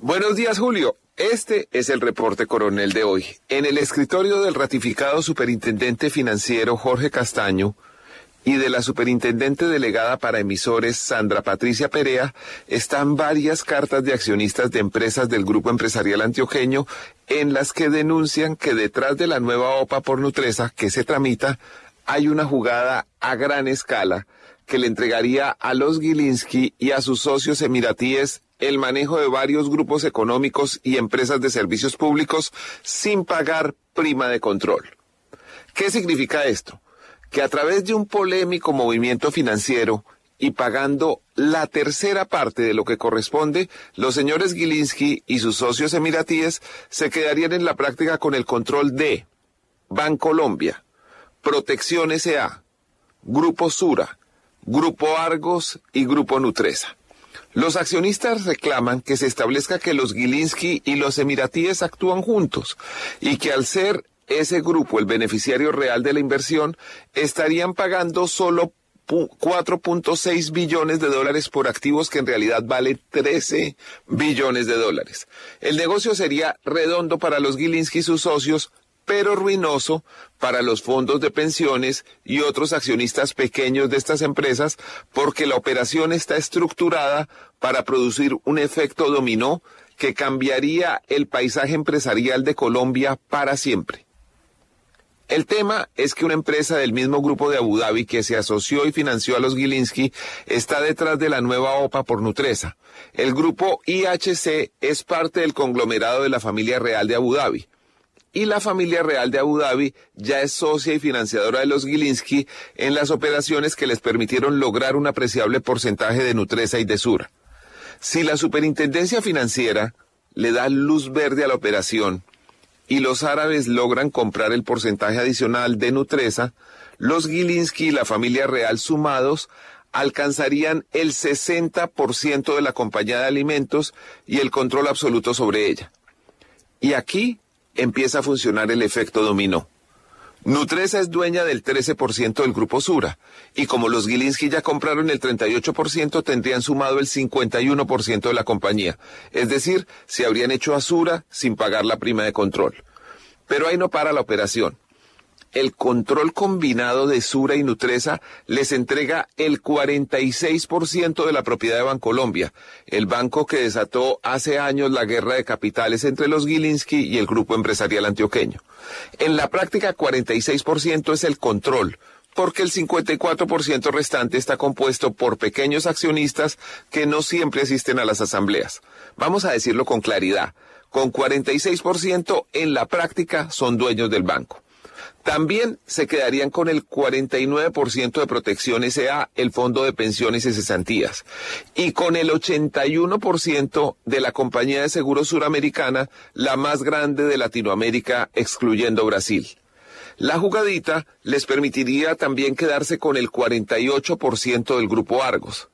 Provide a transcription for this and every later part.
Buenos días, Julio. Este es el reporte coronel de hoy. En el escritorio del ratificado superintendente financiero Jorge Castaño y de la superintendente delegada para emisores Sandra Patricia Perea están varias cartas de accionistas de empresas del grupo empresarial antioqueño en las que denuncian que detrás de la nueva OPA por Nutresa que se tramita hay una jugada a gran escala que le entregaría a los Gilinski y a sus socios emiratíes el manejo de varios grupos económicos y empresas de servicios públicos sin pagar prima de control. ¿Qué significa esto? Que a través de un polémico movimiento financiero y pagando la tercera parte de lo que corresponde, los señores Gilinski y sus socios emiratíes se quedarían en la práctica con el control de Bancolombia, Protección SA, Grupo Sura, Grupo Argos y Grupo Nutresa. Los accionistas reclaman que se establezca que los Gilinski y los emiratíes actúan juntos y que al ser ese grupo el beneficiario real de la inversión, estarían pagando solo 4.6 billones de dólares por activos que en realidad vale 13 billones de dólares. El negocio sería redondo para los Gilinski y sus socios, pero ruinoso para los fondos de pensiones y otros accionistas pequeños de estas empresas porque la operación está estructurada para producir un efecto dominó que cambiaría el paisaje empresarial de Colombia para siempre. El tema es que una empresa del mismo grupo de Abu Dhabi que se asoció y financió a los Gilinski está detrás de la nueva OPA por Nutresa. El grupo IHC es parte del conglomerado de la familia real de Abu Dhabi y la familia real de Abu Dhabi ya es socia y financiadora de los Gilinski en las operaciones que les permitieron lograr un apreciable porcentaje de Nutresa y de Si la superintendencia financiera le da luz verde a la operación y los árabes logran comprar el porcentaje adicional de Nutresa, los Gilinski y la familia real sumados alcanzarían el 60% de la compañía de alimentos y el control absoluto sobre ella. Y aquí empieza a funcionar el efecto dominó. Nutresa es dueña del 13% del grupo Sura, y como los Gilinski ya compraron el 38%, tendrían sumado el 51% de la compañía, es decir, se habrían hecho a Sura sin pagar la prima de control. Pero ahí no para la operación el control combinado de Sura y Nutresa les entrega el 46% de la propiedad de Bancolombia, el banco que desató hace años la guerra de capitales entre los Gilinski y el grupo empresarial antioqueño. En la práctica, 46% es el control, porque el 54% restante está compuesto por pequeños accionistas que no siempre asisten a las asambleas. Vamos a decirlo con claridad, con 46% en la práctica son dueños del banco. También se quedarían con el 49% de protección SA, el fondo de pensiones y cesantías, y con el 81% de la compañía de seguros suramericana, la más grande de Latinoamérica, excluyendo Brasil. La jugadita les permitiría también quedarse con el 48% del grupo Argos.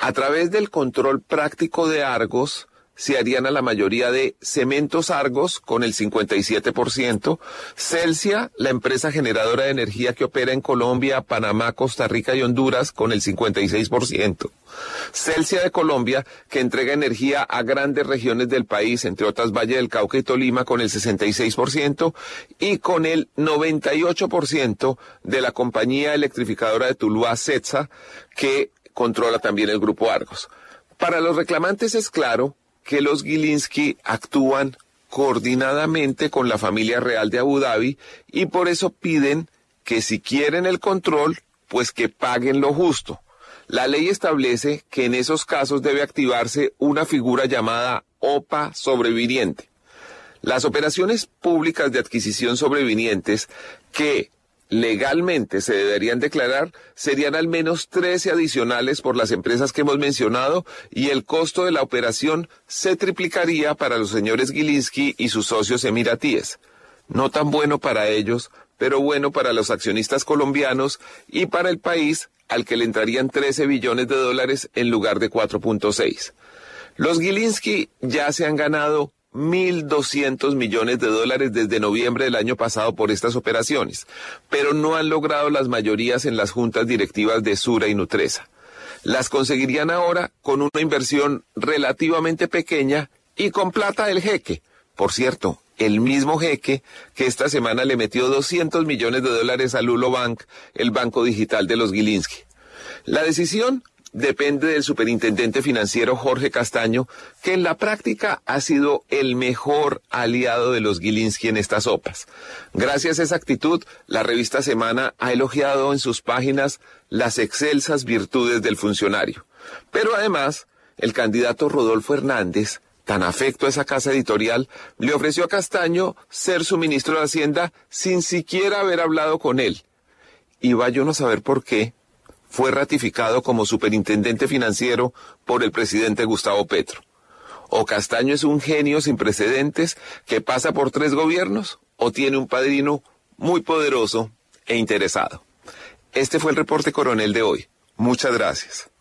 A través del control práctico de Argos, se harían a la mayoría de Cementos Argos con el 57%, Celsia, la empresa generadora de energía que opera en Colombia, Panamá, Costa Rica y Honduras con el 56%, Celsia de Colombia, que entrega energía a grandes regiones del país, entre otras Valle del Cauca y Tolima con el 66% y con el 98% de la compañía electrificadora de Tuluá, CETSA, que controla también el grupo Argos. Para los reclamantes es claro que los Gilinski actúan coordinadamente con la familia real de Abu Dhabi y por eso piden que si quieren el control, pues que paguen lo justo. La ley establece que en esos casos debe activarse una figura llamada OPA sobreviviente. Las operaciones públicas de adquisición sobrevivientes que legalmente se deberían declarar serían al menos 13 adicionales por las empresas que hemos mencionado y el costo de la operación se triplicaría para los señores Gilinski y sus socios emiratíes. No tan bueno para ellos, pero bueno para los accionistas colombianos y para el país al que le entrarían 13 billones de dólares en lugar de 4.6. Los Gilinski ya se han ganado 1.200 millones de dólares desde noviembre del año pasado por estas operaciones, pero no han logrado las mayorías en las juntas directivas de Sura y Nutresa. Las conseguirían ahora con una inversión relativamente pequeña y con plata del jeque. Por cierto, el mismo jeque que esta semana le metió 200 millones de dólares a Lulo el banco digital de los Gilinski. La decisión depende del superintendente financiero Jorge Castaño, que en la práctica ha sido el mejor aliado de los Gilinski en estas sopas. Gracias a esa actitud, la revista Semana ha elogiado en sus páginas las excelsas virtudes del funcionario. Pero además, el candidato Rodolfo Hernández, tan afecto a esa casa editorial, le ofreció a Castaño ser su ministro de Hacienda sin siquiera haber hablado con él. Y vaya uno a saber por qué, fue ratificado como superintendente financiero por el presidente Gustavo Petro. O Castaño es un genio sin precedentes que pasa por tres gobiernos o tiene un padrino muy poderoso e interesado. Este fue el reporte coronel de hoy. Muchas gracias.